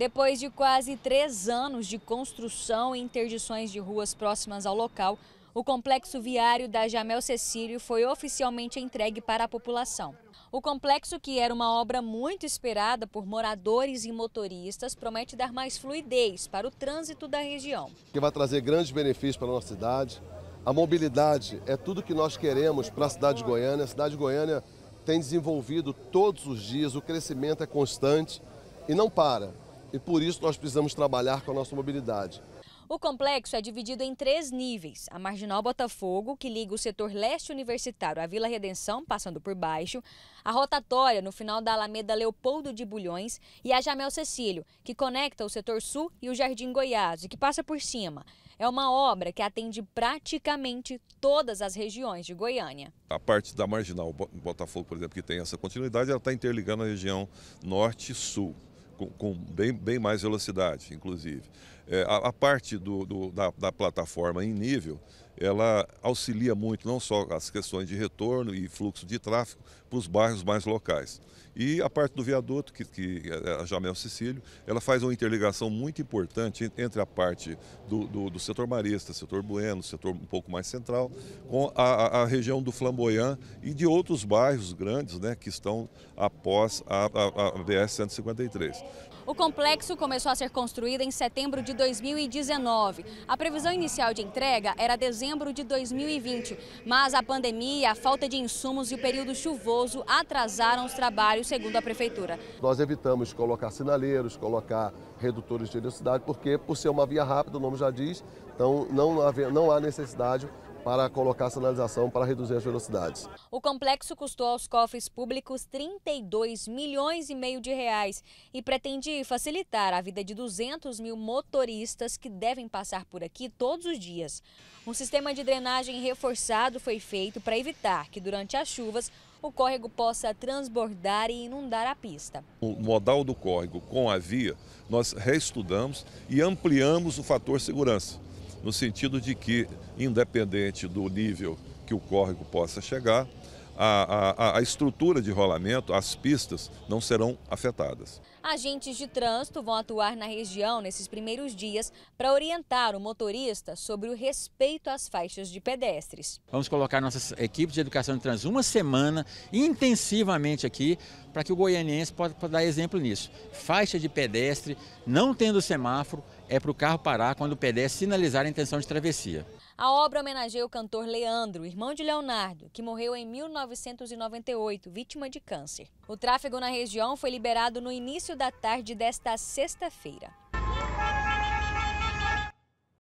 Depois de quase três anos de construção e interdições de ruas próximas ao local, o complexo viário da Jamel Cecílio foi oficialmente entregue para a população. O complexo, que era uma obra muito esperada por moradores e motoristas, promete dar mais fluidez para o trânsito da região. Que vai trazer grandes benefícios para a nossa cidade. A mobilidade é tudo que nós queremos para a cidade de Goiânia. A cidade de Goiânia tem desenvolvido todos os dias, o crescimento é constante e não para e por isso nós precisamos trabalhar com a nossa mobilidade. O complexo é dividido em três níveis. A Marginal Botafogo, que liga o setor leste universitário à Vila Redenção, passando por baixo, a rotatória no final da Alameda Leopoldo de Bulhões e a Jamel Cecílio, que conecta o setor sul e o Jardim Goiás e que passa por cima. É uma obra que atende praticamente todas as regiões de Goiânia. A parte da Marginal Botafogo, por exemplo, que tem essa continuidade, ela está interligando a região norte e sul com, com bem, bem mais velocidade, inclusive. É, a, a, parte do, do, da, da, plataforma em nível, ela auxilia muito não só as questões de retorno e fluxo de tráfego para os bairros mais locais. E a parte do viaduto, que, que é, é a Jamel Sicílio, ela faz uma interligação muito importante entre a parte do, do, do setor marista, setor bueno, setor um pouco mais central, com a, a, região do Flamboyant e de outros bairros grandes né, que estão após a, a, a BS-153. O complexo começou a ser construído em setembro de 2019. A previsão inicial de entrega era dezembro de 2020, mas a pandemia, a falta de insumos e o período chuvoso atrasaram os trabalhos, segundo a prefeitura. Nós evitamos colocar sinaleiros, colocar redutores de velocidade, porque por ser uma via rápida, o nome já diz, então não há, não há necessidade para colocar a sinalização para reduzir as velocidades. O complexo custou aos cofres públicos 32 milhões e meio de reais e pretende facilitar a vida de 200 mil motoristas que devem passar por aqui todos os dias. Um sistema de drenagem reforçado foi feito para evitar que durante as chuvas o córrego possa transbordar e inundar a pista. O modal do córrego com a via, nós reestudamos e ampliamos o fator segurança no sentido de que, independente do nível que o córrego possa chegar, a, a, a, estrutura de rolamento, as pistas, não serão afetadas. Agentes de trânsito vão atuar na região nesses primeiros dias para orientar o motorista sobre o respeito às faixas de pedestres. Vamos colocar nossas equipes de educação de trânsito uma semana intensivamente aqui para que o goianiense possa dar exemplo nisso. Faixa de pedestre, não tendo semáforo, é para o carro parar quando o pedestre sinalizar a intenção de travessia. A obra homenageia o cantor Leandro, irmão de Leonardo, que morreu em 1998, vítima de câncer. O tráfego na região foi liberado no início da tarde desta sexta-feira.